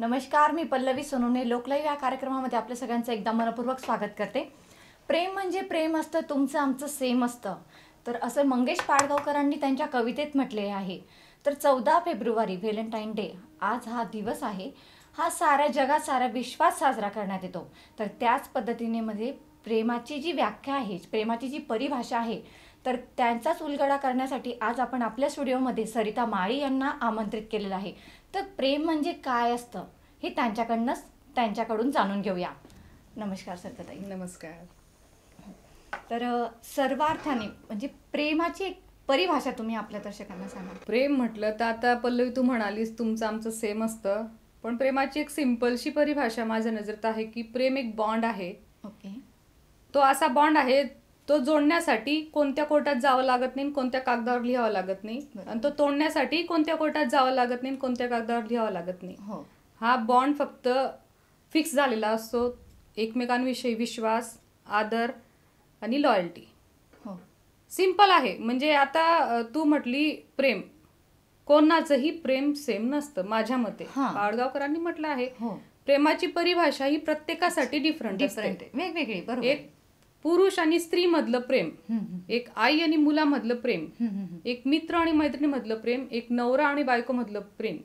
नमस्कार मी पल्लवी सोनवणे लोकलाईव्ह या कार्यक्रमामध्ये आपल्या सगळ्यांचं एकदा मनपूर्वक स्वागत करते प्रेम म्हणजे प्रेम असतं तुमचं आमचं सेम असतं तर असं मंगेश पाडगावकरांनी त्यांच्या कवितेत म्हटले आहे तर चौदा फेब्रुवारी व्हॅलेंटाईन डे आज हा दिवस आहे हा साऱ्या जगात सारा विश्वास साजरा करण्यात येतो तर त्याच पद्धतीने मध्ये प्रेमाची जी व्याख्या आहे प्रेमाची जी परिभाषा आहे तर त्यांचाच उलगडा करण्यासाठी आज आपण आपल्या स्टुडिओमध्ये सरिता माळी यांना आमंत्रित केलेलं आहे तर प्रेम म्हणजे काय असतं हे त्यांच्याकडनंच त्यांच्याकडून जाणून घेऊया नमस्कार सत्यताई नमस्कार तर सर्वार्थाने म्हणजे प्रेमाची एक परिभाषा तुम्ही आपल्या दर्शकांना सांगा प्रेम म्हटलं तर आता पल्लवी तू म्हणालीस तुमचं आमचं सेम असतं पण प्रेमाची एक सिम्पलशी परिभाषा माझ्या नजरेत आहे की प्रेम एक बॉन्ड आहे ओके तो असा बॉन्ड आहे तो जोडण्यासाठी कोणत्या कोर्टात जावं लागत नाही कोणत्या कागदावर लिहावं लागत नाही आणि तो तोडण्यासाठी कोणत्या कोर्टात जावं लागत नाही कोणत्या कागदावर लिहावं लागत नाही हो. हा बॉन्ड फक्त फिक्स झालेला असतो एकमेकांविषयी विश्वास आदर आणि लॉयल्टी हो. सिंपल आहे म्हणजे आता तू म्हटली प्रेम कोणाचंही प्रेम सेम नसतं माझ्या मते पाडगावकरांनी म्हटलं आहे हो. प्रेमाची परिभाषा ही प्रत्येकासाठी डिफरंट डिफरंट वेगवेगळी बरोबर एक पुरुष आणि स्त्री मधलं प्रेम एक आई आणि मुलामधलं प्रेम एक मित्र आणि मैत्रिणीमधलं प्रेम एक नवरा आणि बायको मधलं प्रेम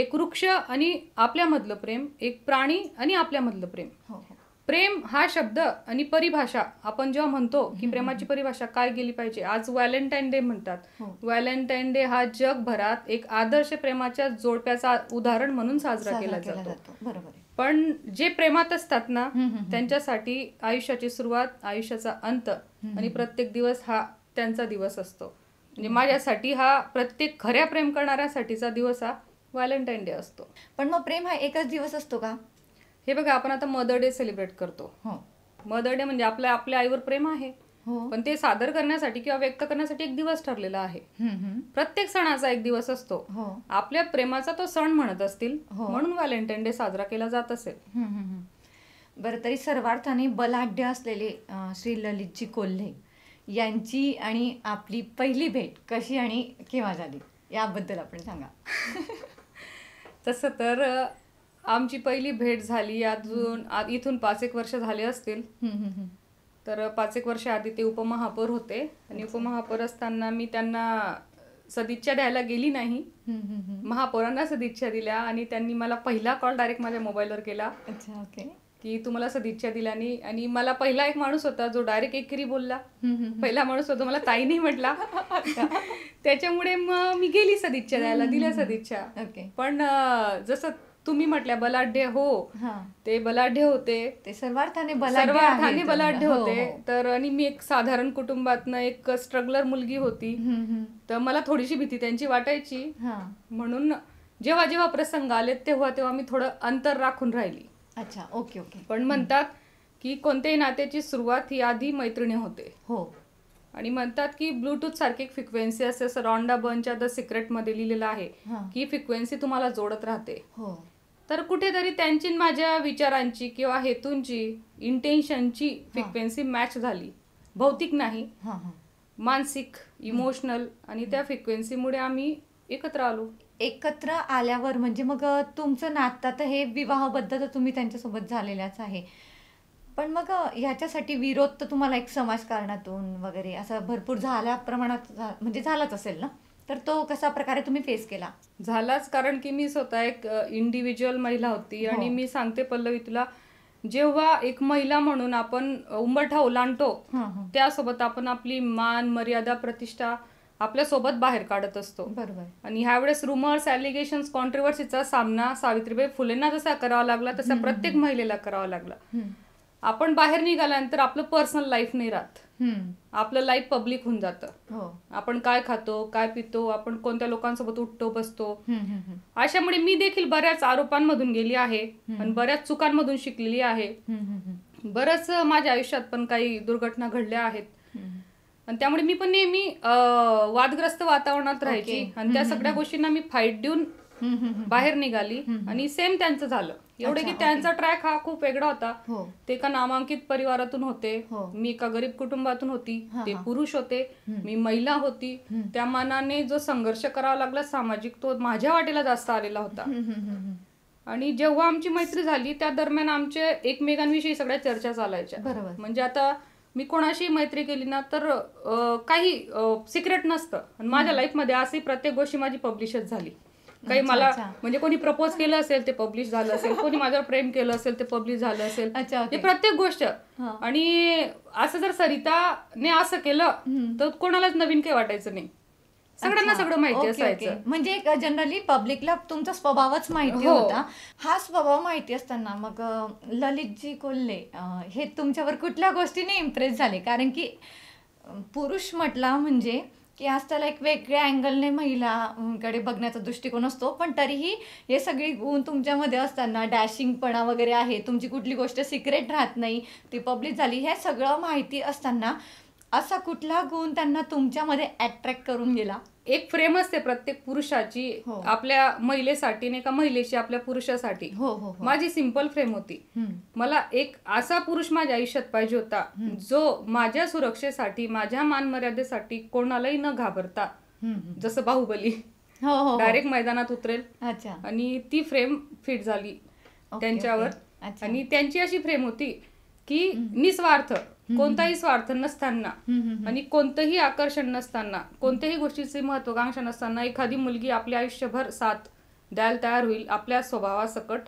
एक वृक्ष आणि आपल्यामधलं प्रेम एक प्राणी आणि आपल्यामधलं प्रेम हो, हो. प्रेम हा शब्द आणि परिभाषा आपण जेव्हा म्हणतो की प्रेमाची परिभाषा काय गेली पाहिजे आज व्हॅलेंटाईन डे म्हणतात हो. व्हॅलेंटाईन डे हा जगभरात एक आदर्श प्रेमाच्या जोडप्याचा उदाहरण म्हणून साजरा केला जातो बरोबर पण जे प्रेमात असतात ना त्यांच्यासाठी आयुष्याची सुरुवात आयुष्याचा अंत आणि प्रत्येक दिवस हा त्यांचा दिवस असतो म्हणजे माझ्यासाठी हा प्रत्येक खऱ्या प्रेम करणाऱ्यासाठीचा दिवस हा व्हॅलेंटाईन डे असतो पण मग प्रेम हा एकच दिवस असतो का हे बघा आपण आता मदर डे सेलिब्रेट करतो हो. मदर डे म्हणजे आपल्या आपल्या आईवर प्रेम आहे हो. पण ते सादर करण्यासाठी किंवा व्यक्त करण्यासाठी एक दिवस ठरलेला आहे प्रत्येक सणाचा एक दिवस असतो हो. आपल्या प्रेमाचा तो सण म्हणत असतील हो. म्हणून व्हॅलेंटाईन डे साजरा केला जात असेल बरं तरी सर्वार्थाने बलाढ्य असलेले श्री ललितजी कोल्हे यांची आणि आपली पहिली भेट कशी आणि केव्हा झाली याबद्दल आपण सांगा तसं तर आमची पहिली भेट झाली अजून इथून पाच एक वर्ष झाले असतील तर पाच एक आधी ते उपमहापौर होते आणि उपमहापौर असताना मी त्यांना सदिच्छा द्यायला गेली नाही महापौरांना सदिच्छा दिल्या आणि त्यांनी मला पहिला कॉल डायरेक्ट माझ्या मोबाईलवर केला अच्छा ओके की तुम्हाला सदिच्छा दिल्याने आणि मला पहिला एक माणूस होता जो डायरेक्ट एकरी बोलला पहिला माणूस होता मला ताई नाही म्हटला त्याच्यामुळे मग मी गेली सदिच्छा द्यायला दिल्या सदिच्छा पण जसं तुम्ही म्हटल्या बलाढ्य हो ते बलाढ्य होते ते सर्वार्थाने सर्वार्थाने बलाढ्य हो, होते हो. तर आणि मी एक साधारण कुटुंबातन एक स्ट्रगलर मुलगी होती तर मला थोडीशी भीती त्यांची वाटायची म्हणून जेव्हा जेव्हा प्रसंग आले तेव्हा तेव्हा मी थोडं अंतर राखून राहिली अच्छा ओके ओके पण म्हणतात की कोणत्याही नात्याची सुरुवात ही आधी मैत्रिणी होते हो आणि म्हणतात की ब्लूटूथ सारखी एक फ्रिक्वेन्सी असते असं रॉन्डा बर्नच्या द सिक्रेट मध्ये लिहिलेलं आहे की फ्रिक्वेन्सी तुम्हाला जोडत राहते हो तर कुठेतरी त्यांची माझ्या विचारांची किंवा हेतूंची इंटेन्शनची फ्रिक्वेन्सी मॅच झाली भौतिक नाही मानसिक इमोशनल आणि त्या फ्रिक्वेन्सीमुळे आम्ही एकत्र आलो एकत्र आल्यावर म्हणजे मग तुमचं नातं तर हे विवाहाबद्दल तर तुम्ही त्यांच्यासोबत झालेल्याच आहे पण मग ह्याच्यासाठी विरोध तर तुम्हाला एक समाजकारणातून वगैरे असं भरपूर झाल्या प्रमाणात म्हणजे झालाच असेल ना तर तो कसा प्रकारे तुम्ही फेस केला झालाच कारण की मी स्वतः एक इंडिव्हिज्युअल महिला होती हो. आणि मी सांगते पल्लवी तुला जेव्हा एक महिला म्हणून आपण उंबरठा ओलांडतो त्यासोबत आपण आपली मान मर्यादा प्रतिष्ठा आपल्या सोबत बाहेर काढत असतो बरोबर आणि ह्यावेळेस रुमर्स एलिगेशन कॉन्ट्रोवर्सीचा सामना सावित्रीबाई फुलेंना जसा करावा लागला तसा प्रत्येक महिलेला करावा लागला आपण बाहेर निघाल्यानंतर आपलं पर्सनल लाईफ नाही राहत आपलं लाईफ पब्लिक होऊन जातं हो. आपण काय खातो काय पितो आपण कोणत्या लोकांसोबत उठतो बसतो अशामुळे मी देखील बऱ्याच आरोपांमधून गेली आहे आणि बऱ्याच चुकांमधून शिकलेली आहे बरच माझ्या आयुष्यात पण काही दुर्घटना घडल्या आहेत आणि त्यामुळे मी पण नेहमी वादग्रस्त वातावरणात राहायची आणि त्या सगळ्या गोष्टींना मी फाईट देऊन बाहेर निघाली आणि सेम त्यांचं झालं एवढे की त्यांचा ट्रॅक हा खूप वेगळा होता हो. ते एका नामांकित परिवारातून होते हो. मी एका गरीब कुटुंबातून होती ते पुरुष होते मी महिला होती त्या मानाने जो संघर्ष करावा लागला सामाजिक तो माझ्या वाटेला जास्त आलेला होता आणि जेव्हा आमची मैत्री झाली त्या दरम्यान आमचे एकमेकांविषयी सगळ्या चर्चा चालायच्या म्हणजे आता मी कोणाशी मैत्री केली ना तर काही सिक्रेट नसतं माझ्या लाईफमध्ये अशी प्रत्येक गोष्टी माझी पब्लिशच झाली काही मला म्हणजे कोणी प्रपोज केलं असेल ते पब्लिश झालं असेल कोणी माझ्यावर प्रेम केलं असेल ते पब्लिश झालं असेल हे प्रत्येक गोष्ट आणि असं जर सरिताने असं केलं तर कोणालाच नवीन काही वाटायचं नाही सगळ्यांना सगळं माहिती असायचं म्हणजे जनरली पब्लिकला तुमचा स्वभावच माहिती हो. होता हा स्वभाव माहिती असताना मग ललितजी कोल्हे हे तुमच्यावर कुठल्या गोष्टीने इम्प्रेस झाले कारण की पुरुष म्हटला म्हणजे की आज त्याला एक वेगळ्या अँगलने महिलाकडे बघण्याचा दृष्टिकोन असतो पण तरीही हे सगळी गुण तुमच्यामध्ये असताना डॅशिंगपणा वगैरे आहे तुमची कुठली गोष्ट सिक्रेट राहत नाही ती पब्लिक झाली हे सगळं माहिती असताना असा कुठला गुण त्यांना तुमच्यामध्ये अट्रॅक्ट करून गेला एक फ्रेम असते प्रत्येक पुरुषाची हो. आपल्या महिलेसाठी नाही का महिलेची आपल्या पुरुषासाठी हो, हो, हो. माझी सिंपल फ्रेम होती मला एक असा पुरुष माझ्या आयुष्यात पाहिजे होता जो माझ्या सुरक्षेसाठी माझ्या मानमर्यादेसाठी कोणालाही न घाबरता जसं बाहुबली हो, डायरेक्ट हो, हो. मैदानात उतरेल अच्छा आणि ती फ्रेम फिट झाली त्यांच्यावर आणि त्यांची अशी फ्रेम होती की निस्वार्थ कोणताही स्वार्थ नसताना आणि कोणतंही आकर्षण नसताना कोणत्याही गोष्टीची महत्वाकांक्षा नसताना एखादी मुलगी आपल्या आयुष्यभर साथ द्यायला तयार होईल आपल्या स्वभावासकट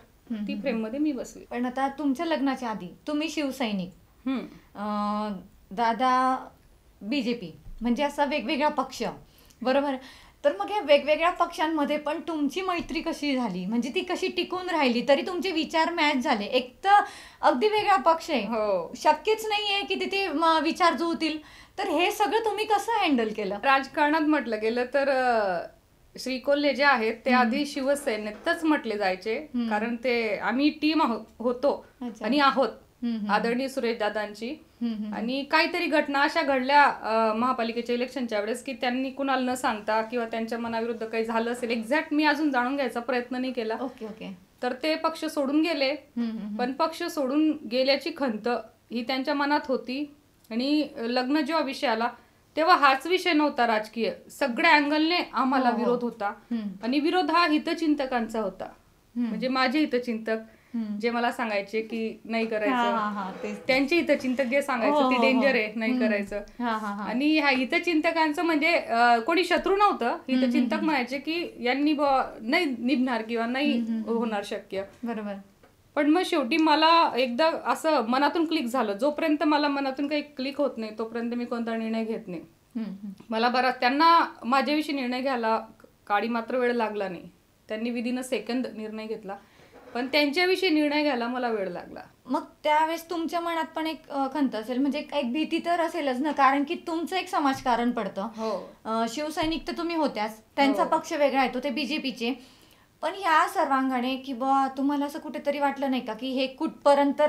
ती फ्रेम मध्ये मी बसली पण आता तुमच्या लग्नाच्या आधी तुम्ही शिवसैनिक दादा बीजेपी म्हणजे असा वेगवेगळा पक्ष बरोबर तर मग ह्या वेगवेगळ्या पक्षांमध्ये पण तुमची मैत्री कशी झाली म्हणजे ती कशी टिकून राहिली तरी तुमचे विचार मॅच झाले एक तर अगदी वेगळा पक्ष आहे हो शक्यच नाहीये की तिथे विचार जुळतील तर हे सगळं तुम्ही कसं हँडल केलं राजकारणात म्हटलं गेलं तर श्री जे आहेत ते आधी शिवसेनेतच म्हटले जायचे कारण ते आम्ही टीम होतो आणि आहोत आदरणीय दादांची आणि काहीतरी घटना अशा घडल्या महापालिकेच्या इलेक्शनच्या वेळेस की त्यांनी कुणाला न सांगता किंवा त्यांच्या मनाविरुद्ध काही झालं असेल एक्झॅक्ट मी अजून जाणून घ्यायचा प्रयत्न नाही केला ओके ओके तर ते पक्ष सोडून गेले पण पक्ष सोडून गेल्याची खंत ही त्यांच्या मनात होती आणि लग्न जेव्हा विषय आला तेव्हा हाच विषय नव्हता राजकीय सगळ्या अँगलने आम्हाला हो, हो. विरोध होता आणि विरोध हा हितचिंतकांचा होता म्हणजे माझे हितचिंतक जे मला सांगायचे की नाही करायचं त्यांची चिंतक जे सांगायचं हो, ते डेंजर हो, हो. आहे नाही करायचं आणि ह्या चिंतकांचं म्हणजे कोणी शत्रू नव्हतं हितचिंतक म्हणायचे की यांनी नाही निभणार किंवा नाही होणार शक्य बरोबर पण मग शेवटी मला एकदा असं मनातून क्लिक झालं जोपर्यंत मला मनातून काही क्लिक होत नाही तोपर्यंत मी कोणता निर्णय घेत नाही मला बरा त्यांना माझ्याविषयी निर्णय घ्यायला काळी मात्र वेळ लागला नाही त्यांनी विदिन सेकंद निर्णय घेतला पण त्यांच्याविषयी निर्णय घ्यायला मला वेळ लागला मग त्यावेळेस तुमच्या मनात पण एक खंत असेल म्हणजे एक भीती तर असेलच ना कारण की तुमचं एक समाजकारण पडतं हो शिवसैनिक तर तुम्ही होत्याच त्यांचा हो. पक्ष वेगळा आहे तो ते बीजेपीचे पण ह्या सर्वांगाने की तुम्हाला असं कुठेतरी वाटलं नाही का की हे कुठपर्यंत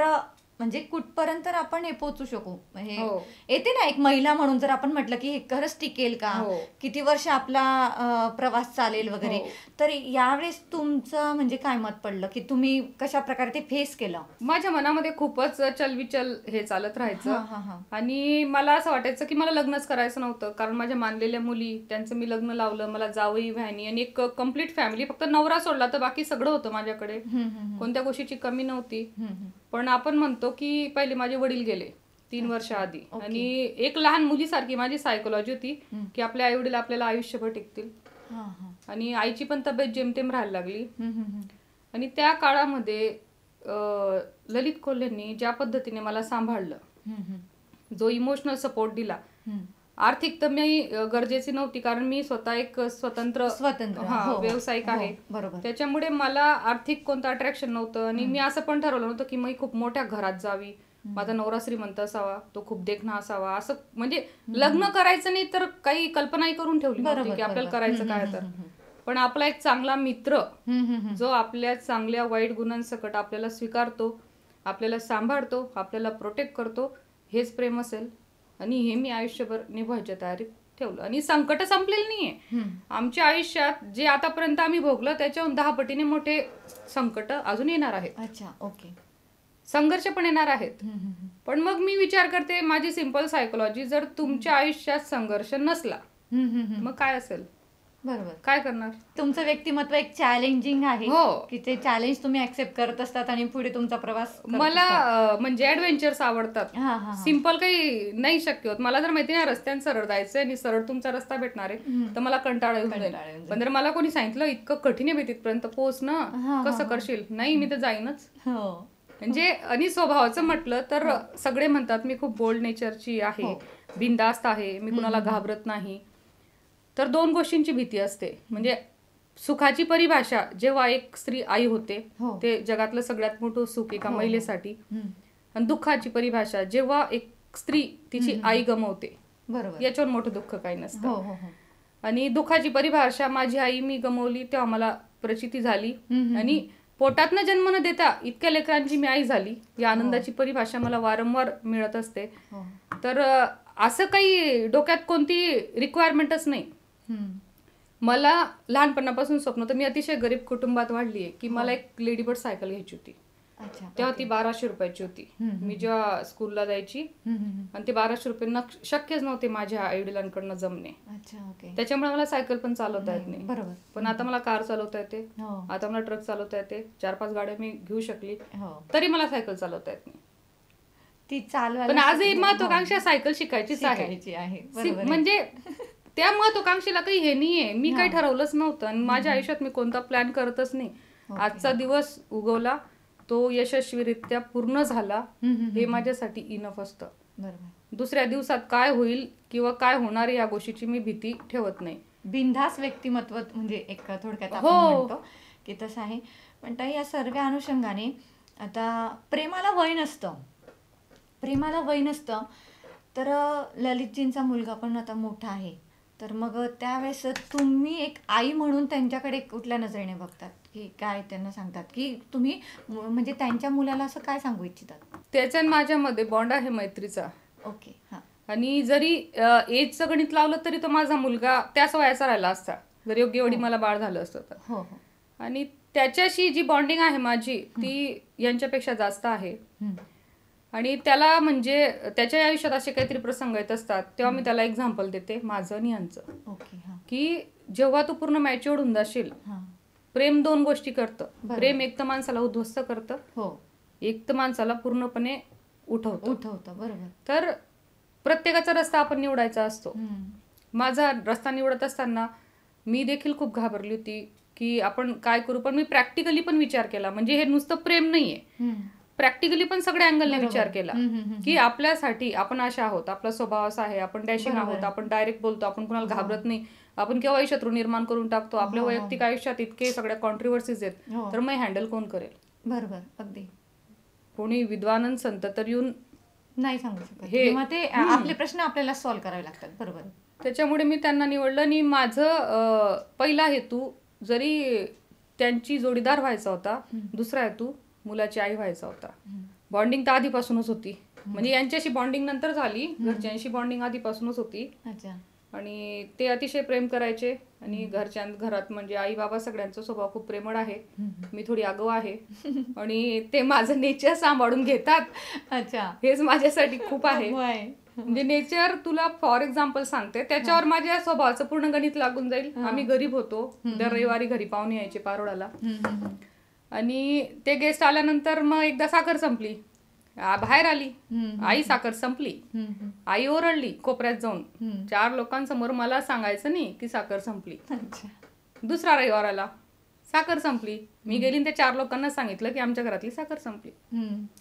म्हणजे कुठपर्यंत आपण हे पोहोचू शकू हे म्हणजे हो. येते ना एक महिला म्हणून जर आपण म्हटलं की हे खरंच टिकेल का हो. किती वर्ष आपला प्रवास चालेल वगैरे हो. तर यावेळेस तुमचं म्हणजे काय मत पडलं की तुम्ही कशा प्रकारे ते फेस केलं माझ्या मनामध्ये खूपच चलविचल हे चालत राहायचं आणि मला असं वाटायचं की मला लग्नच करायचं नव्हतं कारण माझ्या मानलेल्या मुली त्यांचं मी लग्न लावलं मला जावई व्हायनी आणि एक कम्प्लीट फॅमिली फक्त नवरा सोडला तर बाकी सगळं होतं माझ्याकडे कोणत्या गोष्टीची कमी नव्हती पण आपण म्हणतो की पहिले माझे वडील गेले तीन वर्ष आधी आणि एक लहान मुलीसारखी माझी सायकोलॉजी होती की आपल्या आई वडील आपल्याला आयुष्यभर टिकतील आणि आईची पण तब्येत जेमतेम राहायला लागली आणि त्या काळामध्ये ललित कोल्हेंनी ज्या पद्धतीने मला सांभाळलं जो इमोशनल सपोर्ट दिला आर्थिक तर मी गरजेची नव्हती कारण मी स्वतः एक स्वतंत्र स्वतंत्र हो, हो. व्यावसायिक हो, आहे बरोबर त्याच्यामुळे मला आर्थिक कोणतं अट्रॅक्शन नव्हतं आणि मी असं पण ठरवलं नव्हतं की मी खूप मोठ्या घरात जावी माझा नवरा श्रीमंत असावा तो खूप देखणा असावा असं म्हणजे लग्न करायचं नाही तर काही कल्पनाही करून ठेवली की आपल्याला करायचं काय तर पण आपला एक चांगला मित्र जो आपल्या चांगल्या वाईट गुणांसकट आपल्याला स्वीकारतो आपल्याला सांभाळतो आपल्याला प्रोटेक्ट करतो हेच प्रेम असेल आणि हे मी आयुष्यभर निभवायच्या तयारीत ठेवलं आणि संकट संपलेलं नाहीये आमच्या आयुष्यात जे आतापर्यंत आम्ही भोगलं त्याच्याहून दहा पटीने मोठे संकट अजून येणार आहेत अच्छा ओके संघर्ष पण येणार आहेत पण मग मी विचार करते माझी सिंपल सायकोलॉजी जर तुमच्या आयुष्यात संघर्ष नसला मग काय असेल बरोबर काय करणार तुमचं व्यक्तिमत्व एक चॅलेंजिंग आहे हो की ते चॅलेंज तुम्ही ऍक्सेप्ट करत असतात आणि पुढे तुमचा प्रवास मला म्हणजे ऍडव्हेंचर्स आवडतात सिंपल काही नाही शक्य होत मला जर माहिती ना रस्त्यान सरळ जायचंय आणि सरळ तुमचा रस्ता भेटणार आहे तर मला कंटाळा येऊन पण जर मला कोणी सांगितलं इतकं कठीण आहे तिथपर्यंत ना कसं करशील नाही मी तर जाईनच हो. म्हणजे आणि स्वभावाचं म्हटलं तर हो. सगळे म्हणतात मी खूप बोल्ड नेचरची आहे हो. बिंदास्त आहे मी कुणाला घाबरत नाही तर दोन गोष्टींची भीती असते म्हणजे सुखाची परिभाषा जेव्हा एक स्त्री आई होते हो. ते जगातलं सगळ्यात मोठं सुख एका हो. हो. महिलेसाठी आणि दुःखाची परिभाषा जेव्हा एक स्त्री तिची आई गमवते बरोबर याच्यावर मोठं दुःख काही नसतं हो, हो, हो, आणि दुःखाची परिभाषा माझी आई मी गमवली तेव्हा मला प्रचिती झाली आणि पोटातनं जन्म न देता इतक्या लेकरांची मी आई झाली या आनंदाची परिभाषा मला वारंवार मिळत असते तर असं काही डोक्यात कोणती रिक्वायरमेंटच नाही मला लहानपणापासून स्वप्न तर मी अतिशय गरीब कुटुंबात वाढली आहे की हो. मला एक लेडीबर्ड सायकल घ्यायची होती तेव्हा ती बाराशे रुपयाची होती मी जेव्हा स्कूलला जायची आणि ते बाराशे रुपये शक्यच नव्हते माझ्या आई वडिलांकडनं जमणे त्याच्यामुळे मला सायकल पण चालवता येत नाही बरोबर पण आता मला कार चालवता येते हो. आता मला ट्रक चालवता येते चार पाच गाड्या मी घेऊ शकली हो. तरी मला सायकल चालवता येत नाही ती चालवा पण आजही महत्वाकांक्षा सायकल शिकायचीच आहे म्हणजे त्या महत्वाकांक्षेला काही हे नाहीये मी काही ठरवलंच नव्हतं आणि माझ्या आयुष्यात मी कोणता प्लॅन करतच नाही आजचा दिवस उगवला तो यशस्वीरित्या पूर्ण झाला हे माझ्यासाठी इनफ असतं दुसऱ्या दिवसात काय होईल किंवा काय होणार या गोष्टीची मी भीती ठेवत नाही बिनधास व्यक्तिमत्व म्हणजे एक थोडक्यात हो की तसं आहे पण ताई या सर्व अनुषंगाने आता प्रेमाला वय नसतं प्रेमाला वय नसतं तर ललितजींचा मुलगा पण आता मोठा आहे तर मग त्यावेळेस तुम्ही एक आई म्हणून त्यांच्याकडे कुठल्या नजरेने बघतात की काय त्यांना सांगतात की तुम्ही म्हणजे त्यांच्या मुलाला असं काय सांगू इच्छितात त्याच्या माझ्यामध्ये बॉन्ड आहे मैत्रीचा ओके हां आणि जरी एजचं गणित लावलं तरी तो माझा मुलगा त्याच वयाचा राहिला असता जर योग्य वेळी हो. मला बाळ झालं असतं तर हो हो आणि त्याच्याशी जी बॉन्डिंग आहे माझी ती यांच्यापेक्षा जास्त आहे आणि त्याला म्हणजे त्याच्या आयुष्यात असे काहीतरी प्रसंग येत असतात तेव्हा मी त्याला एक्झाम्पल देते माझं आणि यांचं की जेव्हा तू पूर्ण मॅच्युअर्ड होऊन जाशील प्रेम दोन गोष्टी करतं प्रेम एक तर माणसाला उद्ध्वस्त करतं हो एक तर माणसाला पूर्णपणे उठवतो उठवतं बरोबर तर प्रत्येकाचा रस्ता आपण निवडायचा असतो माझा रस्ता निवडत असताना मी देखील खूप घाबरली होती की आपण काय करू पण मी प्रॅक्टिकली पण विचार केला म्हणजे हे नुसतं प्रेम नाहीये प्रॅक्टिकली पण सगळ्या अँगलने विचार केला की आपल्यासाठी आपण अशा आहोत आपला स्वभाव असा आहे आपण डॅशिंग आहोत आपण डायरेक्ट बोलतो आपण कुणाला हो. घाबरत नाही आपण केव्हाही शत्रू निर्माण करून टाकतो हो, आपल्या हो. वैयक्तिक आयुष्यात इतके सगळ्या कॉन्ट्रोवर्सीज आहेत तर मग हँडल कोण करेल बरोबर अगदी कोणी विद्वान संत तर येऊन नाही सांगू शकत हे ते आपले प्रश्न आपल्याला सॉल्व्ह करावे लागतात बरोबर त्याच्यामुळे मी त्यांना निवडलं आणि माझं पहिला हेतू जरी त्यांची जोडीदार व्हायचा होता दुसरा हेतू मुलाची आई व्हायचा होता बॉन्डिंग तर आधीपासूनच होती म्हणजे यांच्याशी बॉन्डिंग नंतर झाली घरच्यांशी बॉन्डिंग आधीपासूनच होती आणि ते अतिशय प्रेम करायचे आणि घरच्या घरात म्हणजे आई बाबा सगळ्यांचा स्वभाव खूप प्रेमळ आहे मी थोडी आगव आहे आणि ते माझं नेचर सांभाळून घेतात अच्छा हेच माझ्यासाठी खूप आहे म्हणजे नेचर तुला फॉर एक्झाम्पल सांगते त्याच्यावर माझ्या स्वभावाचं पूर्ण गणित लागून जाईल आम्ही गरीब होतो दर रविवारी घरी पाहून यायचे पारोडाला आणि ते गेस्ट आल्यानंतर मग एकदा साखर संपली बाहेर आली आई साखर संपली आई ओरडली कोपऱ्यात जाऊन चार लोकांसमोर मला सांगायचं नाही की साखर संपली दुसरा रविवार आला साखर संपली मी गेली त्या चार लोकांना सांगितलं की आमच्या घरातली साखर संपली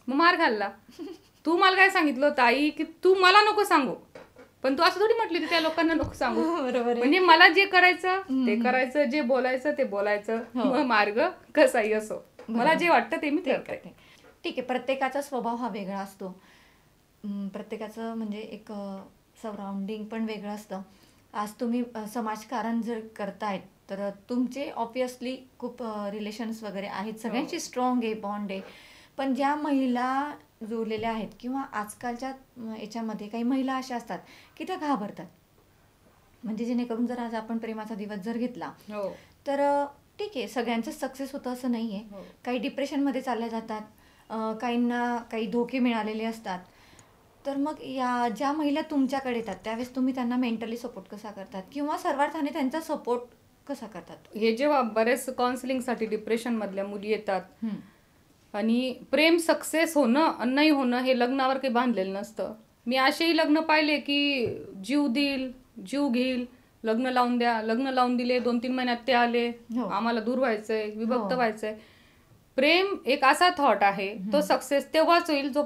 मग मार घालला तू मला काय सांगितलं होतं आई की तू मला नको सांगू पण तू असं थोडी म्हटली त्या लोकांना नको सांगू हो, बरोबर म्हणजे मला जे करायचं ते करायचं जे बोलायचं ते बोलायचं हो. मग मार्ग कसाही असो मला जे वाटतं ते मी ते करते ठीक आहे प्रत्येकाचा स्वभाव हा वेगळा असतो प्रत्येकाचं म्हणजे एक सराउंडिंग पण वेगळं असतं आज तुम्ही समाजकारण जर करतायत तर तुमचे ऑब्विसली खूप रिलेशन्स वगैरे आहेत सगळ्यांची स्ट्रॉंग हो. आहे बॉन्ड आहे पण ज्या महिला जुळलेल्या आहेत किंवा आजकालच्या याच्यामध्ये काही महिला अशा असतात की त्या घाबरतात म्हणजे जेणेकरून जर आज आपण प्रेमाचा दिवस जर घेतला हो. तर ठीक आहे सगळ्यांचं सक्सेस होतं असं नाही आहे डिप्रेशन हो. काही डिप्रेशनमध्ये चालल्या जातात काहींना काही धोके मिळालेले असतात तर मग या ज्या महिला तुमच्याकडे येतात त्यावेळेस तुम्ही त्यांना मेंटली सपोर्ट कसा करतात किंवा सर्वार्थाने त्यांचा सपोर्ट कसा करतात हे जेव्हा बऱ्याच काउन्सिलिंगसाठी डिप्रेशनमधल्या मुली येतात आणि प्रेम सक्सेस होणं नाही होणं हे लग्नावर काही बांधलेलं नसतं मी असेही लग्न पाहिले की जीव देईल जीव घेईल लग्न लावून द्या लग्न लावून दिले दोन तीन महिन्यात ते आले हो. आम्हाला दूर व्हायचंय विभक्त हो. व्हायचंय प्रेम एक असा थॉट आहे तो सक्सेस तेव्हाच होईल जो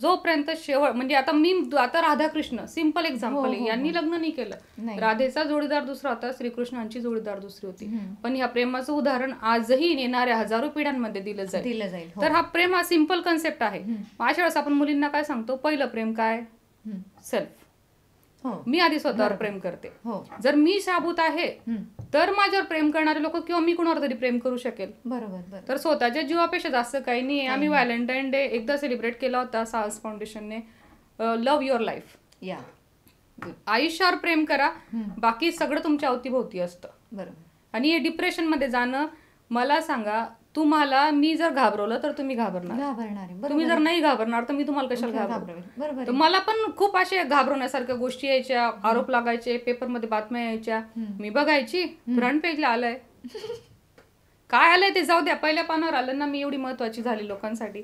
जोपर्यंत शेवट म्हणजे आता मी आता राधाकृष्ण सिंपल एक्झाम्पल हो, आहे हो, यांनी हो. लग्न नाही केलं राधेचा जोडीदार दुसरा होता श्रीकृष्णांची जोडीदार दुसरी होती पण ह्या प्रेमाचं उदाहरण आजही येणाऱ्या हजारो पिढ्यांमध्ये दिलं जाईल दिलं जाईल तर हा प्रेम हा सिंपल कन्सेप्ट आहे पाच वेळेस आपण मुलींना काय सांगतो पहिलं प्रेम काय सेल्फ हो. मी आधी स्वतःवर प्रेम करते हो. जर मी शाबूत आहे तर माझ्यावर प्रेम करणारे लोक किंवा मी कुणावर तरी प्रेम करू शकेल बरोबर तर स्वतःच्या जीवापेक्षा जास्त काही नाही आम्ही व्हॅलेंटाईन डे एकदा सेलिब्रेट केला होता साहस फाउंडेशनने लव्ह युअर लाईफ या आयुष्यावर प्रेम करा बाकी सगळं तुमच्या अवतीभोवती असतं बरोबर आणि हे मध्ये जाणं मला सांगा तुम्हाला मी जर घाबरवलं तर तुम्ही घाबरणार घाबरणार तुम्ही जर नाही घाबरणार तर मी तुम्हाला कशाला घाबरवेल मला पण खूप असे घाबरवण्यासारख्या गोष्टी यायच्या आरोप लागायचे पेपरमध्ये बातम्या यायच्या मी बघायची फ्रंट पेजला आलंय काय आलंय ते जाऊ द्या पहिल्या पानावर आलं ना मी एवढी महत्वाची झाली लोकांसाठी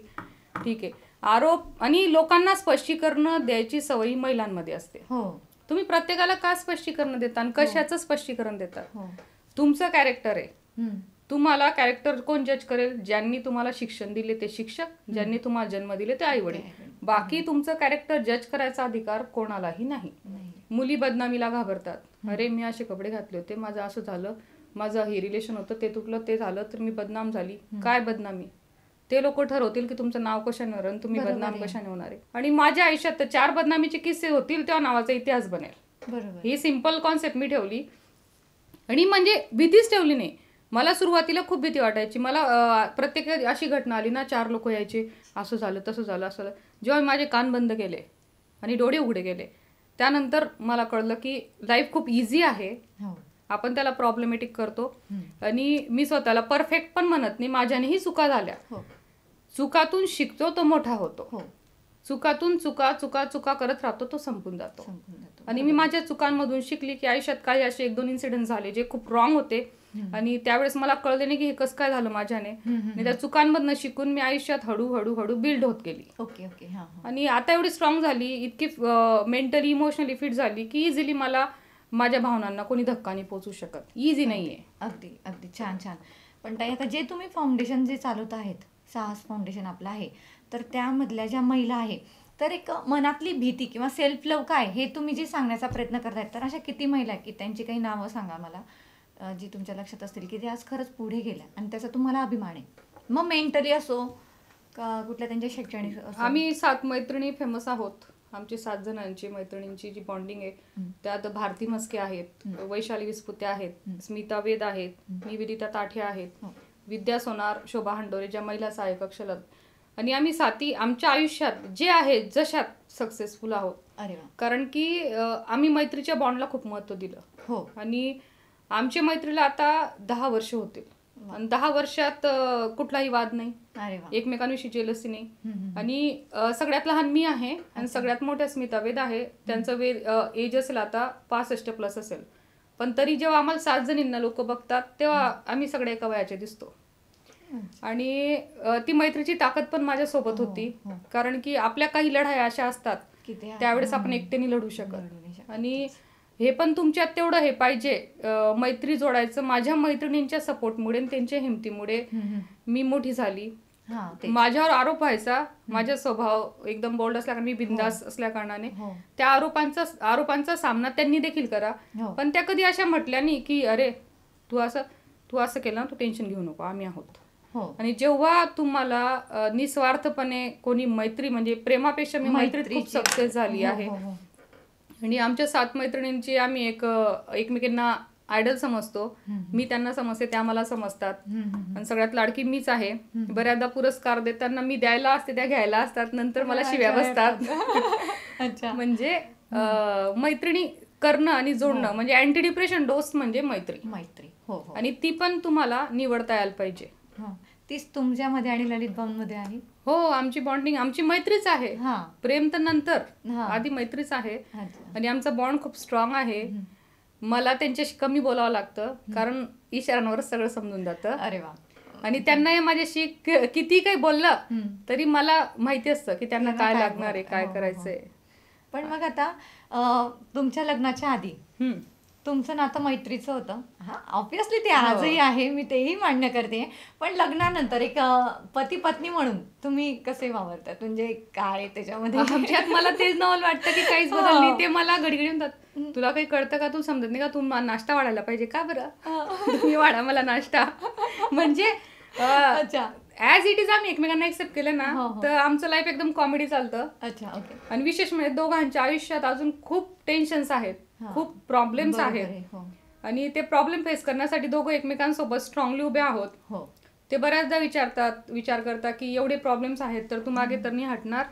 ठीक आहे आरोप आणि लोकांना स्पष्टीकरण द्यायची सवयी महिलांमध्ये असते हो. तुम्ही प्रत्येकाला का स्पष्टीकरण देता आणि हो. कशाचं स्पष्टीकरण देता हो. तुमचं कॅरेक्टर आहे तुम्हाला कॅरेक्टर कोण जज करेल ज्यांनी तुम्हाला शिक्षण दिले ते शिक्षक ज्यांनी तुम्हाला जन्म दिले ते आई वडील बाकी तुमचं कॅरेक्टर जज करायचा अधिकार कोणालाही नाही मुली बदनामीला घाबरतात अरे मी असे कपडे घातले होते माझं असं झालं माझं हे रिलेशन होतं ते तुटलं ते झालं तर मी बदनाम झाली काय बदनामी ते लोक ठरवतील की तुमचं नाव कशाने होणार तुम्ही बदनाम कशाने होणार आहे आणि माझ्या आयुष्यात तर चार बदनामीचे किस्से होतील तेव्हा नावाचा इतिहास बनेल ही सिंपल कॉन्सेप्ट मी ठेवली आणि म्हणजे भीतीच ठेवली नाही मला सुरुवातीला खूप भीती वाटायची मला प्रत्येक अशी घटना आली ना चार लोक यायचे असं झालं तसं झालं असं झालं जेव्हा माझे कान बंद केले आणि डोळे उघडे गेले त्यानंतर मला कळलं की लाईफ खूप इझी आहे हो. आपण त्याला प्रॉब्लेमॅटिक करतो आणि मी स्वतःला परफेक्ट पण म्हणत नाही माझ्यानेही चुका झाल्या हो. चुकातून शिकतो तो मोठा होतो हो. चुकातून चुका चुका चुका करत राहतो तो संपून जातो आणि मी माझ्या चुकांमधून शिकली की आयुष्यात काही असे एक दोन इन्सिडेंट झाले जे खूप रॉंग होते आणि त्यावेळेस मला कळले नाही की हे कसं काय झालं माझ्याने आणि त्या चुकांमधनं शिकून मी आयुष्यात हळू हळू बिल्ड होत गेली ओके ओके आणि आता एवढी स्ट्रॉंग झाली इतकी मेंटली इमोशनली फिट झाली की इझिली मला माझ्या भावनांना कोणी धक्का नाही पोचू शकत इझी नाहीये अगदी अगदी छान छान पण ताई आता जे तुम्ही फाउंडेशन जे चालवत आहेत साहस फाउंडेशन आपलं आहे तर त्यामधल्या ज्या महिला आहे तर एक मनातली भीती किंवा सेल्फ लव काय हे तुम्ही जे सांगण्याचा प्रयत्न करतायत तर अशा किती महिला आहेत की त्यांची काही नावं सांगा मला जी तुमच्या लक्षात असतील की ते आज खरंच पुढे गेल्या आणि त्याचा तुम्हाला अभिमान आहे मग मेंटली असो का कुठल्या त्यांच्या शैक्षणिक आम्ही सात मैत्रिणी फेमस आहोत आमची सात जणांची मैत्रिणींची जी बॉन्डिंग आहे त्यात भारती मस्के आहेत वैशाली विस्पुते आहेत स्मिता वेद आहेत विविधिता ताठे आहेत हो. विद्या सोनार शोभा हंडोरे ज्या महिला सहाय्यक अक्षलत आणि आम्ही साती आमच्या आयुष्यात जे आहे जशात सक्सेसफुल आहोत कारण की आम्ही मैत्रीच्या बॉन्डला खूप महत्व दिलं हो आणि आमच्या मैत्रीला आता दहा वर्ष होतील आणि दहा वर्षात कुठलाही वाद नाही एकमेकांविषयी जेलसी नाही आणि सगळ्यात लहान मी आहे आणि सगळ्यात मोठ्या स्मिता वेद आहे त्यांचं वेद एज असेल आता पासष्ट प्लस असेल पण तरी जेव्हा आम्हाला सात जणींना लोक बघतात तेव्हा आम्ही सगळे एका वयाचे दिसतो आणि ती मैत्रीची ताकद पण माझ्यासोबत हो, होती हो. कारण की आपल्या काही लढाया अशा असतात त्यावेळेस आपण एकट्याने लढू शकत आणि हे पण तुमच्यात तेवढं हे पाहिजे मैत्री जोडायचं माझ्या मैत्रिणींच्या सपोर्टमुळे त्यांच्या हिमतीमुळे मी मोठी झाली माझ्यावर आरोप व्हायचा माझा स्वभाव एकदम बोल्ड असल्या कारण मी बिंदास असल्या कारणाने हो. हो. त्या आरोपांचा आरोपांचा सामना त्यांनी देखील करा हो. पण त्या कधी अशा म्हटल्या नाही की अरे तू असं तू असं केलं तू टेन्शन घेऊ नको आम्ही आहोत आणि जेव्हा तुम्हाला निस्वार्थपणे कोणी मैत्री म्हणजे प्रेमापेक्षा मी मैत्रीत खूप सक्सेस झाली आहे आणि आमच्या सात मैत्रिणींची आम्ही एक एकमेकींना आयडल समजतो मी त्यांना समजते त्या मला समजतात आणि सगळ्यात लाडकी मीच आहे बऱ्याचदा पुरस्कार देताना मी द्यायला असते त्या घ्यायला असतात नंतर मला शिव्या बसतात म्हणजे मैत्रिणी करणं आणि जोडणं हो. म्हणजे अँटी डिप्रेशन डोस म्हणजे मैत्री मैत्री हो, हो आणि ती पण तुम्हाला निवडता यायला पाहिजे हो. तीच तुमच्यामध्ये आणि ललित मध्ये आहे हो आमची बॉन्डिंग आमची मैत्रीच आहे प्रेम तर नंतर आधी मैत्रीच आहे आणि आमचा बॉन्ड खूप स्ट्रॉंग आहे मला त्यांच्याशी कमी बोलावं लागतं कारण इशारांवर सगळं समजून जातं अरे वा आणि त्यांना माझ्याशी किती काही बोललं तरी मला माहिती असतं की त्यांना काय लागणार आहे काय हो, हो, हो. करायचंय पण मग आता तुमच्या लग्नाच्या आधी तुमचं नातं मैत्रीचं होतं हां ऑब्विसली ते आजही हो. आहे मी तेही मान्य करते पण लग्नानंतर एक पती पत्नी म्हणून तुम्ही कसे वावरता म्हणजे काय त्याच्यामध्ये मला तेच नवल वाटतं की काहीच नाही ते हो. मला घडीघडी म्हणतात तुला काही कळतं का तू समजत नाही का तू नाश्ता वाढायला पाहिजे का बरं हो. तुम्ही वाढा मला नाश्ता म्हणजे अच्छा ऍज इट इज आम्ही एकमेकांना एक्सेप्ट केलं ना तर आमचं लाईफ एकदम कॉमेडी चालतं अच्छा ओके आणि विशेष म्हणजे दोघांच्या आयुष्यात अजून खूप टेन्शन्स आहेत खूप प्रॉब्लेम्स आहेत हो. आणि ते प्रॉब्लेम फेस करण्यासाठी दोघं एकमेकांसोबत स्ट्रॉंगली उभे आहोत हो. ते बऱ्याचदा विचारतात विचार करतात की एवढे प्रॉब्लेम्स आहेत तर तू मागे तर नाही हटणार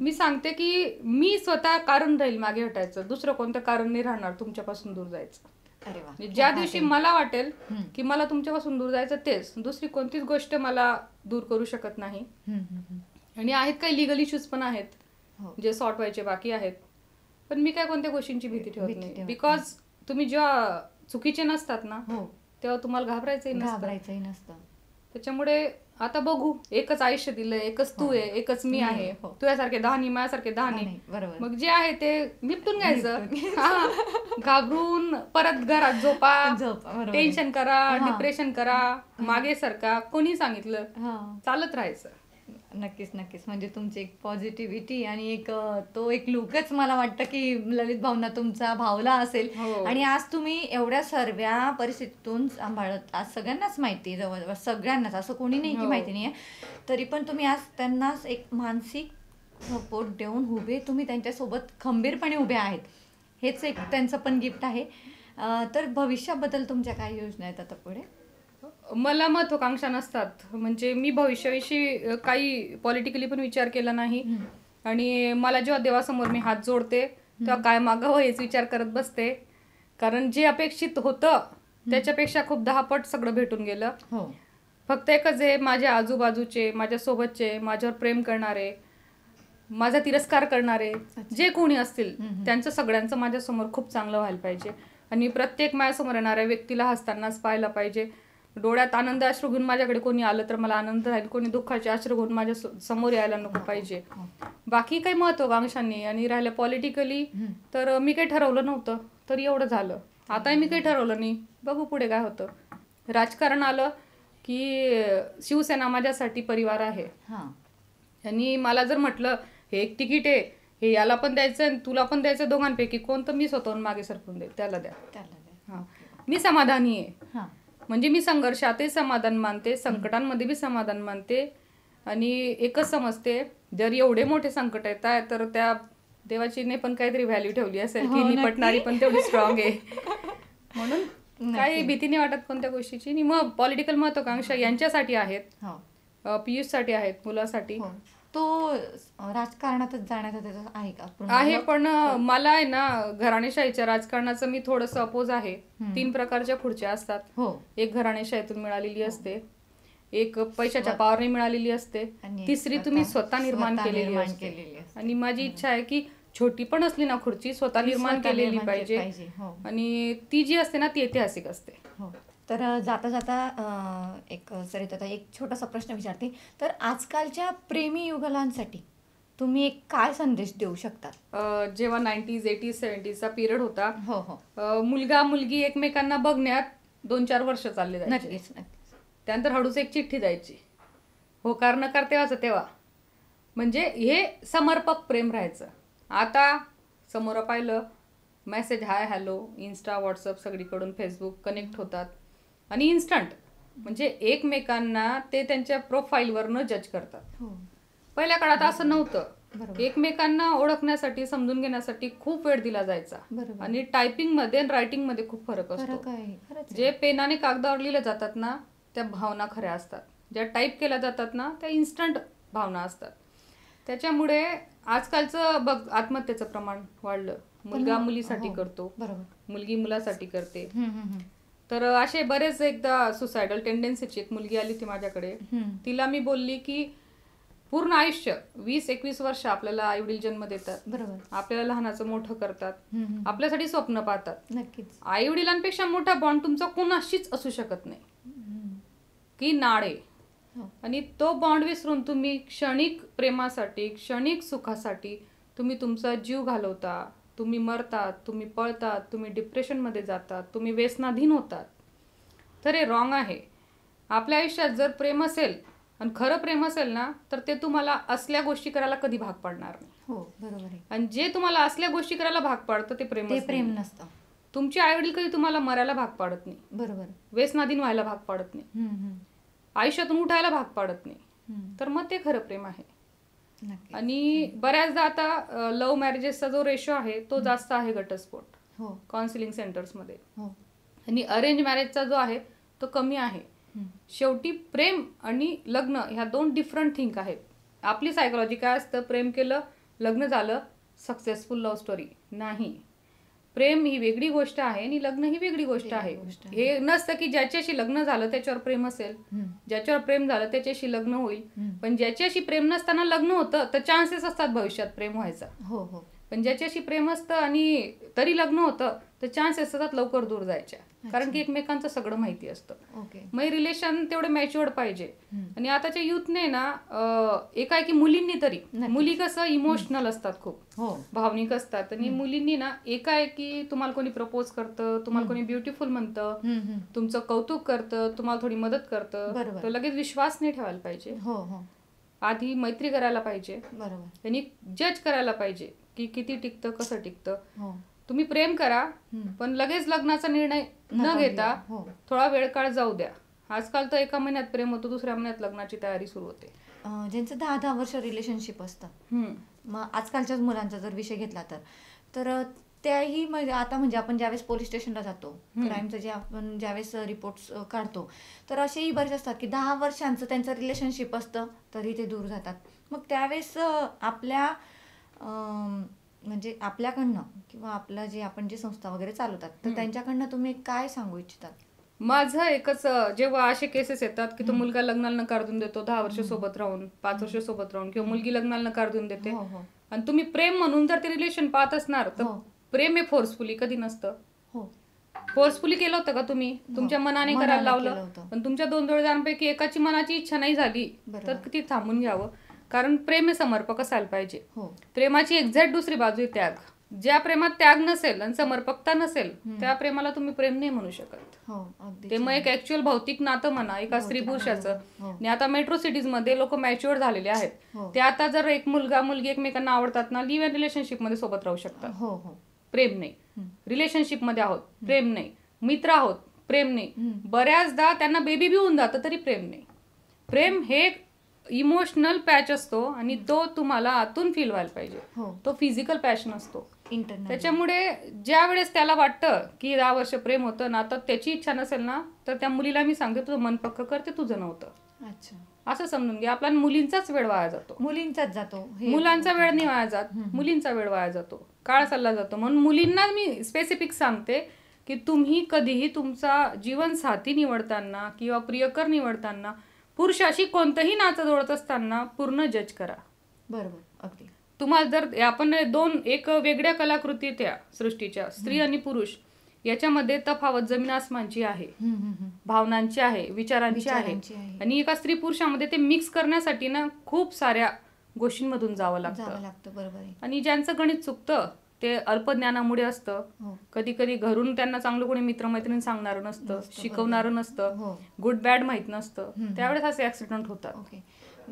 मी सांगते की मी स्वतः कारण राहील मागे हटायचं दुसरं कोणतं कारण नाही राहणार तुमच्यापासून दूर जायचं म्हणजे ज्या दिवशी मला वाटेल की मला तुमच्यापासून दूर जायचं तेच दुसरी कोणतीच गोष्ट मला दूर करू शकत नाही आणि आहेत काही लिगल इश्यूज पण आहेत हो. जे सॉर्ट व्हायचे बाकी आहेत पण मी काय कोणत्या गोष्टींची भीती ठेवत नाही बिकॉज तुम्ही जेव्हा चुकीचे नसतात ना हो. तेव्हा तुम्हाला घाबरायचंही घाबरायचंही नसतं त्याच्यामुळे आता बघू एकच आयुष्य दिलं एकच तू हो. आहे एकच मी आहे हो. तुझ्यासारखे दहानी माझ्यासारखे दहानी नाही बरोबर मग जे आहे ते निपटून घ्यायचं घाबरून परत घरात झोपा टेन्शन करा डिप्रेशन करा मागे सरका कोणी सांगितलं चालत राहायचं नक्कीच नक्कीच म्हणजे तुमची एक पॉझिटिव्हिटी आणि एक तो एक लुकच मला वाटतं की ललित भावना तुमचा भावला असेल हो. आणि आज तुम्ही एवढ्या सर्व्या परिस्थितीतून सांभाळत आज सगळ्यांनाच माहिती जवळजवळ सगळ्यांनाच असं कोणी नाही की हो. माहिती नाही आहे तरी पण तुम्ही आज त्यांना एक मानसिक सपोर्ट देऊन उभे तुम्ही त्यांच्यासोबत खंबीरपणे उभे आहेत हेच एक त्यांचं पण गिफ्ट आहे तर भविष्याबद्दल तुमच्या काय योजना आहेत आता पुढे मला महत्वाकांक्षा नसतात म्हणजे मी भविष्याविषयी काही पॉलिटिकली पण विचार केला नाही आणि मला जेव्हा देवासमोर मी हात जोडते तेव्हा काय मागावं हो हेच विचार करत बसते कारण जे अपेक्षित होतं त्याच्यापेक्षा खूप दहा पट सगळं भेटून गेलं हो. फक्त एकच आहे माझ्या आजूबाजूचे माझ्या सोबतचे माझ्यावर प्रेम करणारे माझा तिरस्कार करणारे जे कोणी असतील त्यांचं सगळ्यांचं माझ्यासमोर खूप चांगलं व्हायला पाहिजे आणि प्रत्येक माझ्यासमोर येणाऱ्या व्यक्तीला हसतानाच पाहायला पाहिजे डोळ्यात आनंद अश्रू घेऊन माझ्याकडे कोणी आलं तर मला आनंद राहील कोणी दुःखाचे अश्रू घेऊन माझ्या समोर यायला नको हो, पाहिजे हो, हो. बाकी काही महत्वाकांक्षांनी आणि राहिलं पॉलिटिकली तर मी काही ठरवलं नव्हतं तर एवढं झालं आताही मी काही ठरवलं नाही बघू पुढे काय होतं राजकारण आलं की शिवसेना माझ्यासाठी परिवार आहे आणि मला जर म्हटलं हे एक तिकीट आहे हे याला पण द्यायचं आणि तुला पण द्यायचं दोघांपैकी कोणतं मी स्वतःहून मागे सरकून दे त्याला द्या त्याला द्या मी समाधानी आहे म्हणजे मी संघर्षातही समाधान मानते संकटांमध्ये बी समाधान मानते आणि एकच समजते जर एवढे मोठे संकट येत आहे तर त्या देवाचीने पण काहीतरी व्हॅल्यू ठेवली असेल की हो, निपटणारी पण तेवढी स्ट्रॉंग आहे म्हणून काही भीती नाही वाटत कोणत्या गोष्टीची मग पॉलिटिकल महत्वाकांक्षा यांच्यासाठी आहेत हो. साठी आहेत मुलासाठी हो. तो राजकारणातच जाण्याचा त्याचा आहे का आहे पण मला आहे ना घराणेशाहीच्या राजकारणाचं मी थोडस अपोज आहे तीन प्रकारच्या खुर्च्या असतात हो एक घराणेशाहीतून मिळालेली हो. असते एक पैशाच्या पावरने मिळालेली असते तिसरी तुम्ही स्वतः निर्माण केलेली असते आणि माझी इच्छा आहे की छोटी पण असली ना खुर्ची स्वतः निर्माण केलेली पाहिजे हो. आणि ती जी असते ना ती ऐतिहासिक असते हो. तर जाता जाता एक सर आता एक छोटासा प्रश्न विचारते तर आजकालच्या प्रेमी युगलांसाठी तुम्ही एक काय संदेश देऊ शकता जेव्हा नाईन्टीज एटीज सेवन्टीजचा पिरियड होता हो हो मुलगा मुलगी एकमेकांना बघण्यात दोन चार वर्ष चालले त्यानंतर हळूच एक चिठ्ठी जायची होकार नकार तेव्हाच तेव्हा म्हणजे हे समर्पक प्रेम राहायचं आता समोर पाहिलं message hi hello insta WhatsApp सगळीकडून फेसबुक कनेक्ट होतात आणि इन्स्टंट म्हणजे एकमेकांना ते त्यांच्या प्रोफाईलवरनं जज करतात हो. पहिल्या काळात असं नव्हतं एकमेकांना ओळखण्यासाठी समजून घेण्यासाठी खूप वेळ दिला जायचा आणि टायपिंग मध्ये आणि रायटिंग मध्ये खूप फरक असतो जे पेनाने कागदावर लिहिल्या जातात ना त्या भावना खऱ्या असतात ज्या टाईप केल्या जातात ना त्या इन्स्टंट भावना असतात त्याच्यामुळे आजकालचं बघ आत्महत्येचं प्रमाण वाढलं मुलगा मुलीसाठी हो, करतो मुलगी मुलासाठी करते तर असे बरेच एकदा सुसायडल टेंडन्सीची एक मुलगी आली ती माझ्याकडे तिला मी बोलली की पूर्ण आयुष्य वीस एकवीस वर्ष आपल्याला आई वडील जन्म देतात बरोबर आपल्याला लहानाचं मोठं करतात आपल्यासाठी स्वप्न पाहतात नक्कीच आई वडिलांपेक्षा मोठा बॉन्ड तुमचा कोणाशीच असू शकत नाही की नाळे हो. आणि तो बॉन्ड विसरून तुम्ही क्षणिक प्रेमासाठी क्षणिक सुखासाठी तुम्ही तुमचा जीव घालवता तुम्ही मरतात तुम्ही पळतात तुम्ही डिप्रेशनमध्ये जातात तुम्ही व्यसनाधीन होतात तर हे रॉंग आहे आपल्या आयुष्यात जर प्रेम असेल आणि खरं प्रेम असेल ना तर ते तुम्हाला असल्या गोष्टी करायला कधी भाग पाडणार नाही हो बरोबर आहे आणि जे तुम्हाला असल्या गोष्टी करायला भाग पाडतं ते प्रेम प्रेम नसतं तुमचे वडील कधी तुम्हाला मरायला भाग पाडत नाही बरोबर व्यसनाधीन व्हायला भाग पाडत नाही आयुष्यातून उठायला भाग पाडत नाही तर मग ते खरं प्रेम आहे आणि बऱ्याचदा आता लव्ह मॅरेजेसचा जो रेशो आहे तो जास्त आहे घटस्फोट हो काउन्सिलिंग सेंटर्समध्ये हो आणि अरेंज मॅरेजचा जो आहे तो कमी आहे शेवटी प्रेम आणि लग्न ह्या दोन डिफरंट थिंक आहेत आपली सायकोलॉजी काय असतं प्रेम केलं लग्न झालं सक्सेसफुल लव्ह स्टोरी नाही प्रेम ही वेगळी गोष्ट आहे आणि लग्न ही वेगळी गोष्ट आहे हे नसतं की ज्याच्याशी लग्न झालं त्याच्यावर प्रेम असेल ज्याच्यावर प्रेम झालं त्याच्याशी लग्न होईल पण ज्याच्याशी प्रेम नसताना लग्न होतं तर चान्सेस असतात भविष्यात प्रेम व्हायचा हो हो पण ज्याच्याशी प्रेम असतं आणि तरी लग्न होतं तर चान्स असतात लवकर दूर जायच्या कारण की एकमेकांचं सगळं माहिती असतं मग रिलेशन तेवढं मॅच्युअर्ड पाहिजे आणि आताच्या युथने ना एकाएकी मुलींनी तरी मुली कसं इमोशनल असतात खूप हो. भावनिक असतात आणि मुलींनी ना एकाएकी तुम्हाला कोणी प्रपोज करतं तुम्हाला कोणी ब्युटिफुल म्हणतं तुमचं कौतुक करतं तुम्हाला थोडी मदत करतं तर लगेच विश्वास नाही ठेवायला पाहिजे हो, हो. आधी मैत्री करायला पाहिजे बरोबर त्यांनी जज करायला पाहिजे की किती टिकतं कसं टिकतं तुम्ही प्रेम करा पण लगेच लग्नाचा निर्णय न घेता हो. थोडा वेळ काळ जाऊ द्या आजकाल तर एका महिन्यात प्रेम होतो दुसऱ्या महिन्यात लग्नाची तयारी सुरू होते ज्यांचं दहा दहा वर्ष रिलेशनशिप असतं मग आजकालच्या मुलांचा जर विषय घेतला तर तर त्याही म्हणजे आता म्हणजे आपण ज्यावेळेस पोलीस स्टेशनला जातो क्राईमचं जे आपण ज्यावेळेस रिपोर्ट्स काढतो तर असेही बरेच असतात की दहा वर्षांचं त्यांचं रिलेशनशिप असतं तरी ते दूर जातात मग त्यावेळेस आपल्या म्हणजे आपल्याकडनं किंवा आपलं जे आपण जे संस्था वगैरे चालवतात तर त्यांच्याकडनं तुम्ही काय सांगू इच्छितात माझं एकच जेव्हा असे केसेस येतात की तो मुलगा लग्नाला नकार देऊन देतो दहा वर्ष सोबत राहून पाच वर्ष सोबत राहून किंवा मुलगी लग्नाला नकार देऊन देते हो, हो. आणि तुम्ही प्रेम म्हणून जर ते रिलेशन पाहत असणार तर हो. प्रेम हे फोर्सफुली कधी नसतं फोर्सफुली केलं होतं का तुम्ही तुमच्या मनाने करायला लावलं पण तुमच्या दोन जोडीदारांपैकी एकाची मनाची इच्छा नाही झाली तर ती थांबून घ्यावं कारण प्रेम समर्पक असायला पाहिजे हो. प्रेमाची एक्झॅक्ट दुसरी बाजू त्याग ज्या प्रेमात त्याग नसेल आणि हो. समर्पकता नसेल त्या प्रेमाला तुम्ही प्रेम नाही म्हणू शकत हो, ते मग एक ऍक्च्युअल भौतिक नातं म्हणा एका स्त्री पुरुषाचं आणि आता मेट्रो सिटीज मध्ये लोक मॅच्युअर झालेले आहेत ते आता जर एक मुलगा मुलगी एकमेकांना आवडतात ना लिव्ह इन रिलेशनशिप मध्ये सोबत राहू शकतात प्रेम नाही रिलेशनशिप मध्ये आहोत प्रेम नाही मित्र आहोत प्रेम नाही बऱ्याचदा त्यांना बेबी बी होऊन जातं तरी प्रेम नाही प्रेम हे इमोशनल पॅच असतो आणि तो तुम्हाला आतून फील व्हायला पाहिजे हो. तो फिजिकल पॅच नसतो त्याच्यामुळे ज्या वेळेस त्याला वाटतं की दहा वर्ष प्रेम होतं ना तर त्याची इच्छा नसेल ना तर त्या मुलीला मी सांगते तुझं मन पक्क करते तुझं नव्हतं अच्छा असं समजून घ्या आपला मुलींचाच वेळ वाया जातो मुलींचाच जातो मुलांचा वेळ नाही वाया जात मुलींचा वेळ वाया जातो काळ चालला जातो म्हणून मुलींना मी स्पेसिफिक सांगते की तुम्ही कधीही तुमचा जीवनसाथी निवडताना किंवा प्रियकर निवडताना पुरुषाशी कोणतंही नातं जोडत असताना पूर्ण जज करा बरोबर अगदी तुम्हाला जर आपण दोन एक वेगळ्या कलाकृती त्या सृष्टीच्या स्त्री आणि पुरुष याच्यामध्ये तफावत जमीन आसमानची आहे भावनांची आहे विचारांची आहे आणि एका स्त्री पुरुषामध्ये ते मिक्स करण्यासाठी ना खूप साऱ्या गोष्टींमधून जावं लागतं बरोबर आणि ज्यांचं गणित चुकतं ते अल्पज्ञानामुळे असतं हो. कधी कधी घरून त्यांना चांगलं कोणी मित्रमैत्रीण सांगणार नसतं शिकवणार नसतं हो. गुड बॅड माहीत नसतं त्यावेळेस असे ऍक्सिडेंट होतात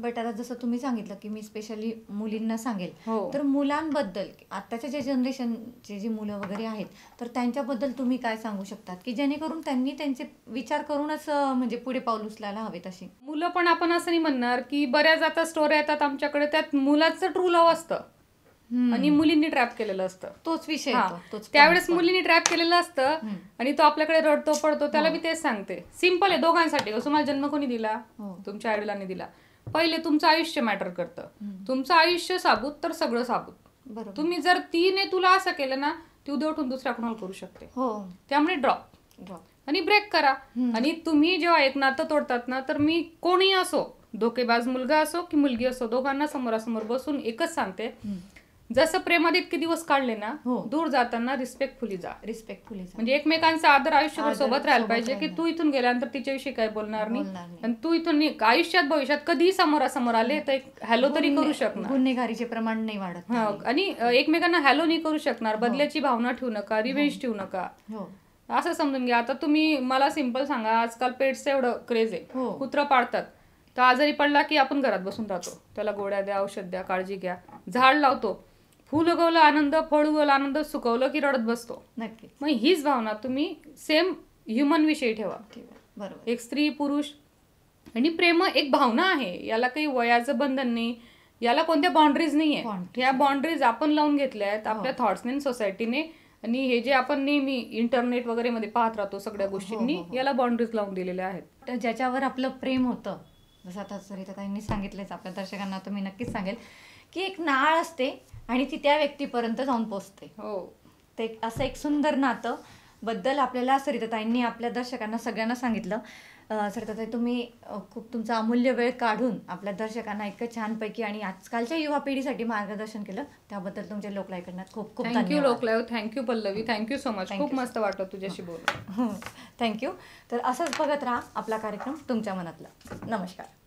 बट आता जसं तुम्ही सांगितलं की मी स्पेशली मुलींना सांगेल हो. तर मुलांबद्दल आताच्या जे जनरेशनचे जे मुलं वगैरे आहेत तर त्यांच्याबद्दल तुम्ही काय सांगू शकतात की जेणेकरून त्यांनी त्यांचे विचार करूनच म्हणजे पुढे पाऊल उचलायला हवेत अशी मुलं पण आपण असं नाही म्हणणार की बऱ्याच आता स्टोऱ्या येतात आमच्याकडे त्यात मुलाचं ट्रू लव्ह असतं आणि मुलींनी ट्रॅप केलेलं असतं तोच विषय त्यावेळेस मुलींनी ट्रॅप केलेलं असतं आणि तो आपल्याकडे रडतो पडतो त्याला हो. मी तेच सांगते सिम्पल आहे दोघांसाठी तुम्हाला जन्म कोणी दिला हो. तुमच्या आईवडिलांनी दिला पहिले तुमचं आयुष्य मॅटर करतं तुमचं आयुष्य साबूत तर सगळं साबूत तुम्ही जर तिने तुला असं केलं ना ती उद्या उठून दुसऱ्या कुणाल करू शकते हो. त्यामुळे ड्रॉप आणि ब्रेक करा आणि तुम्ही जेव्हा एक नातं तोडतात ना तर मी कोणी असो धोकेबाज मुलगा असो की मुलगी असो दोघांना समोरासमोर बसून एकच सांगते जसं प्रेमात इतके दिवस काढले ना हो. दूर जाताना रिस्पेक्टफुली जा रिस्पेक्टफुली जा. म्हणजे एकमेकांचा आदर आयुष्यभर सोबत राहायला पाहिजे की तू इथून गेल्यानंतर तिच्याविषयी काय बोलणार नाही आणि तू इथून आयुष्यात भविष्यात कधीही समोरासमोर आले तर एक हॅलो तरी करू शकणार गुन्हेगारीचे प्रमाण नाही वाढत हो. आणि एकमेकांना हॅलो नाही करू शकणार हो. बदल्याची भावना ठेवू नका रिवेंज ठेवू नका असं समजून घ्या आता तुम्ही मला सिंपल सांगा आजकाल पेटचं एवढं क्रेज आहे कुत्रा पाळतात तर आजारी पडला की आपण घरात बसून राहतो त्याला गोड्या द्या औषध द्या काळजी घ्या झाड लावतो फुल उगवलं आनंद फळ उगवलं आनंद सुकवलं की रडत बसतो नक्की मग हीच भावना तुम्ही सेम ह्युमन विषयी ठेवा बरोबर एक स्त्री पुरुष आणि प्रेम एक भावना आहे याला काही वयाचं बंधन नाही याला कोणत्या बाउंड्रीज नाही आहे ह्या बाउंड्रीज आपण लावून घेतल्या आहेत हो. आपल्या थॉट्सने सोसायटीने आणि हे जे आपण नेहमी इंटरनेट वगैरे मध्ये पाहत राहतो सगळ्या हो, गोष्टींनी हो, याला बाउंड्रीज लावून दिलेल्या आहेत तर ज्याच्यावर आपलं प्रेम होतं जसं आता ताईंनी सांगितलंच आपल्या दर्शकांना तुम्ही मी नक्कीच सांगेल की एक नाळ असते आणि ती त्या व्यक्तीपर्यंत जाऊन पोचते हो ते असं एक सुंदर नातं बद्दल आपल्याला सरिताताईंनी आपल्या दर्शकांना सगळ्यांना सांगितलं सरिताताई तुम्ही खूप तुमचा अमूल्य वेळ काढून आपल्या दर्शकांना इतकं छानपैकी आणि आजकालच्या युवा पिढीसाठी मार्गदर्शन केलं त्याबद्दल तुमच्या लोकलायकडनं खूप खूप थँक्यू लोकलाय thank you Pallavi thank you so much खूप मस्त वाटत तुझ्याशी बोल थँक्यू तर असंच बघत राहा आपला कार्यक्रम तुमच्या मनातला नमस्कार